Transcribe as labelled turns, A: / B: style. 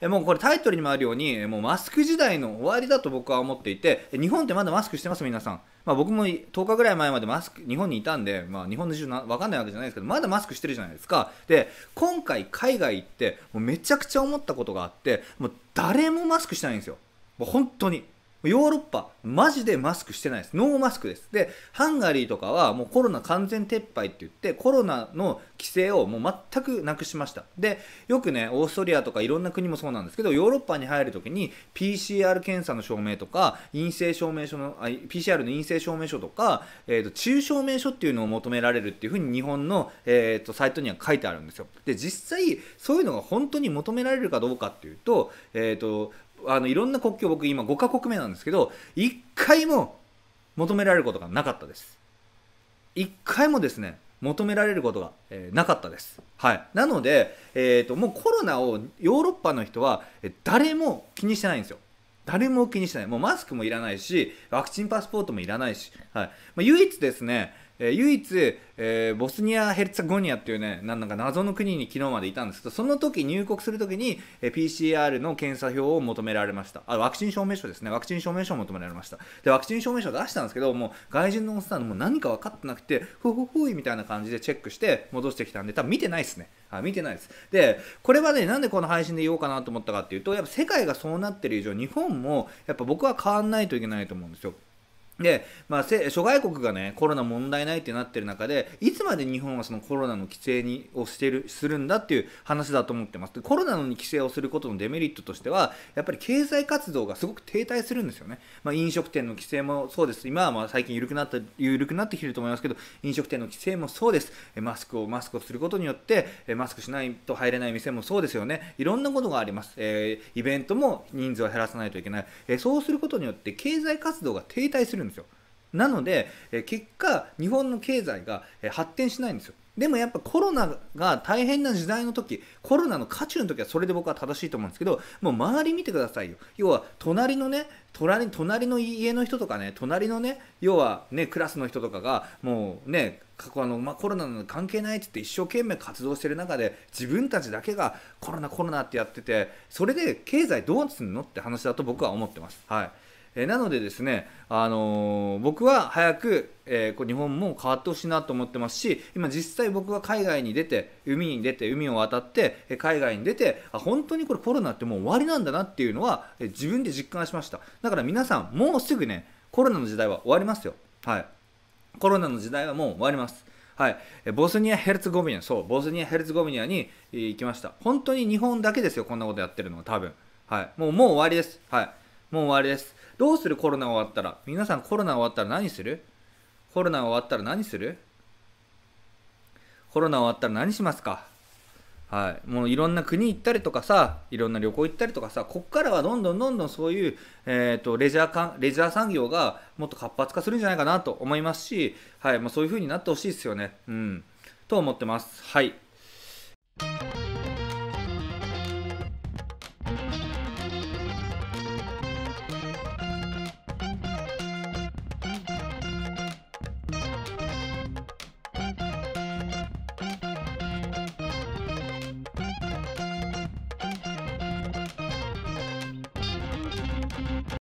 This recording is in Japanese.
A: えもうこれタイトルにもあるようにもうマスク時代の終わりだと僕は思っていて日本ってまだマスクしてます皆さん、まあ、僕も10日ぐらい前までマスク日本にいたんで、まあ、日本の自由分かんないわけじゃないですけどまだマスクしてるじゃないですかで今回海外行ってもうめちゃくちゃ思ったことがあってもう誰もマスクしてないんですよもう本当にヨーロッパ、マジでマスクしてないです。ノーマスクです。で、ハンガリーとかはもうコロナ完全撤廃って言って、コロナの規制をもう全くなくしました。で、よくね、オーストリアとかいろんな国もそうなんですけど、ヨーロッパに入るときに PCR 検査の証明とか、陰性証明書の、PCR の陰性証明書とか、えっ、ー、と、中証明書っていうのを求められるっていうふうに日本の、えっ、ー、と、サイトには書いてあるんですよ。で、実際、そういうのが本当に求められるかどうかっていうと、えっ、ー、と、あのいろんな国境僕今5カ国目なんですけど1回も求められることがなかったです1回もですね求められることが、えー、なかったです。はい、なので、えーと、ともうコロナをヨーロッパの人は誰も気にしてないんですよ。誰も気にしてない。もうマスクもいらないし、ワクチンパスポートもいらないし、はいまあ、唯一ですね、えー、唯一、えー、ボスニア・ヘルツァゴニアっていうね、なんか謎の国に昨日までいたんですけど、その時入国する時に、えー、PCR の検査票を求められました。あ、ワクチン証明書ですね。ワクチン証明書を求められました。で、ワクチン証明書出したんですけど、もう外人のおっさんもう何か分かってなくて、ふふふいみたいな感じでチェックして戻してきたんで、多分見てないですね。あ、見てないです。で、これはね、なんでこの配信で言おうかなと思ったかっていうと、やっぱ世界がそうなってる以上、日本もやっぱ僕は変わんないといけないと思うんですよ。で、まあ、諸外国がね、コロナ問題ないってなってる中で、いつまで日本はそのコロナの規制にをしてる、するんだっていう話だと思ってます。で、コロナの規制をすることのデメリットとしては、やっぱり経済活動がすごく停滞するんですよね。まあ、飲食店の規制もそうです。今はまあ最近緩くなった、緩くなってきてると思いますけど、飲食店の規制もそうです。マスクを、マスクをすることによって、マスクしないと入れない店もそうですよね。いろんなことがあります。えー、イベントも人数を減らさないといけない。えー、そうすることによって経済活動が停滞するんです。ですよなので結果日本の経済が発展しないんですよでもやっぱコロナが大変な時代の時コロナの渦中の時はそれで僕は正しいと思うんですけどもう周り見てくださいよ要は隣のね隣隣の家の人とかね隣のね要はねクラスの人とかがもうねあのまあ、コロナの関係ないって言って一生懸命活動してる中で自分たちだけがコロナコロナってやっててそれで経済どうすんのって話だと僕は思ってます。はいえなのでですね、あのー、僕は早く、えー、日本も変わってほしいなと思ってますし今実際僕は海外に出て海に出て海を渡って海外に出てあ本当にこれコロナってもう終わりなんだなっていうのは、え自分で実感しましただから皆さんもうすぐねコロナの時代は終わりますよはいコロナの時代はもう終わりますはい、ボスニア・ヘルツゴビニア、そう、ボスニア・ヘルツゴビニアに行きました。本当に日本だけですよ、こんなことやってるのは、多分はい、もうもう終わりです。はい、もう終わりです。どうするコロナ終わったら。皆さんコロナ終わったら何するコロナ終わったら何するコロナ終わったら何しますかはい、もういろんな国行ったりとかさいろんな旅行行ったりとかさこっからはどんどんどんどんそういう、えーと、レジャーかレジャー産業がもっと活発化するんじゃないかなと思いますし、はいまあ、そういう風になってほしいですよね、うん、と思ってます。はい